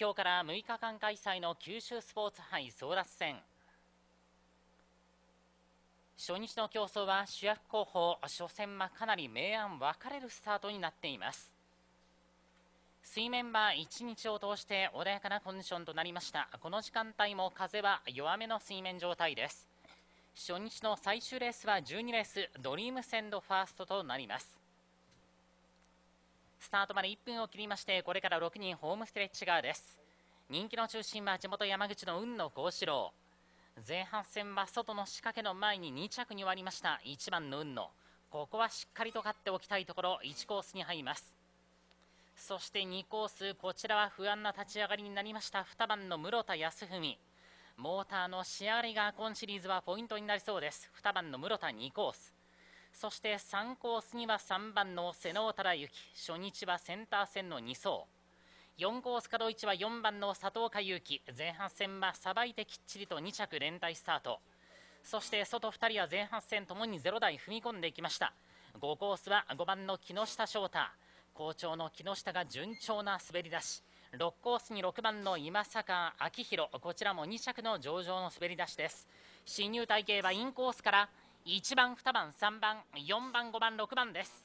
今日から6日間開催の九州スポーツ杯争奪戦初日の競争は主役候補初戦はかなり明暗分かれるスタートになっています水面は1日を通して穏やかなコンディションとなりましたこの時間帯も風は弱めの水面状態です初日の最終レースは12レースドリームセンドファーストとなりますスタートまで1分を切りましてこれから6人ホームストレッチ側です人気の中心は地元山口の運野幸四郎前半戦は外の仕掛けの前に2着に終わりました1番の運野ここはしっかりと勝っておきたいところ1コースに入りますそして2コースこちらは不安な立ち上がりになりました2番の室田康文モーターの仕上がりが今シリーズはポイントになりそうです2番の室田2コースそして3コースには3番の瀬能忠之初日はセンター戦の2走4コース角位は4番の佐藤佳祐希前半戦はさばいてきっちりと2着連帯スタートそして外2人は前半戦ともに0台踏み込んでいきました5コースは5番の木下翔太好調の木下が順調な滑り出し6コースに6番の今坂明宏こちらも2着の上々の滑り出しです進入体系はインコースから1番2番3番4番5番6番です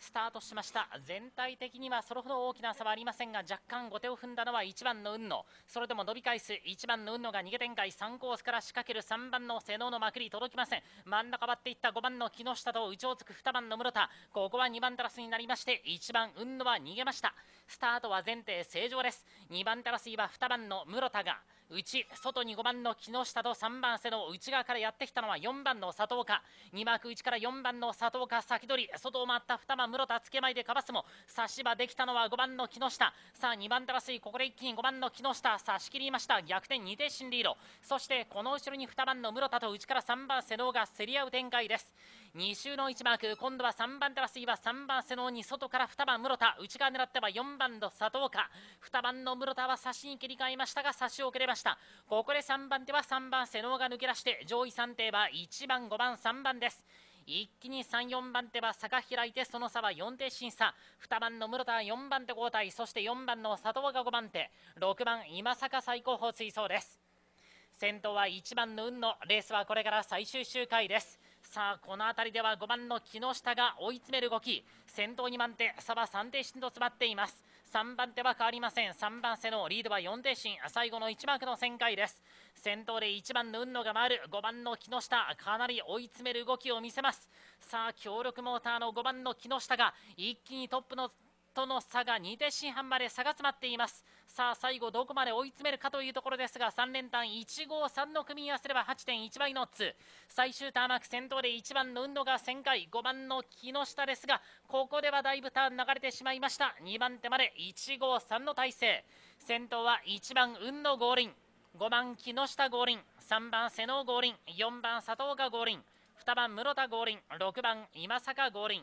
スタートしました全体的にはそれほど大きな差はありませんが若干後手を踏んだのは1番の運野それでも伸び返す1番の運野が逃げ展開3コースから仕掛ける3番の瀬能のまくり届きません真ん中割っていった5番の木下と内をつく2番の室田ここは2番ダラスになりまして1番運野は逃げましたスタートは前提正常です2番手争いは2番の室田が内外に5番の木下と3番瀬の内側からやってきたのは4番の佐藤か2枠内から4番の佐藤か先取り外を回った2番室田付け前でかわすも差し場できたのは5番の木下さあ2番手争いここで一気に5番の木下差し切りました逆転2点進リードそしてこの後ろに2番の室田と内から3番瀬能が競り合う展開です2周の1マーク今度は3番手は杉は3番瀬のに外から2番室田内側狙っては4番の佐藤か2番の室田は差しに切り替えましたが差し遅れましたここで3番手は3番瀬能が抜け出して上位3艇は1番5番3番です一気に3、4番手は差が開いてその差は4手審査2番の室田は4番手交代そして4番の佐藤が5番手6番今坂最高峰追走です先頭は1番の運のレースはこれから最終周回ですさあこの辺りでは5番の木下が追い詰める動き先頭2番手差は3点進と詰まっています3番手は変わりません3番瀬のリードは4点進最後の1マークの旋回です先頭で1番の運野が回る5番の木下かなり追い詰める動きを見せますさあ強力モーターの5番の木下が一気にトップのとの差が2手進半まで差が詰まっていますさあ最後どこまで追い詰めるかというところですが3連単153の組み合わせれば8.1倍のツッ最終ターンマーク先頭で1番の運動が旋回5番の木下ですがここではだいぶターン流れてしまいました2番手まで153の体勢先頭は1番運の五輪5番木下五輪3番瀬野五輪4番佐藤が五輪2番室田五輪6番今坂五輪